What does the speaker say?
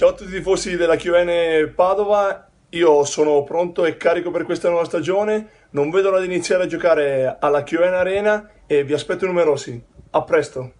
Ciao a tutti i tifosi della QN Padova, io sono pronto e carico per questa nuova stagione, non vedo l'ora di iniziare a giocare alla QN Arena e vi aspetto numerosi. A presto!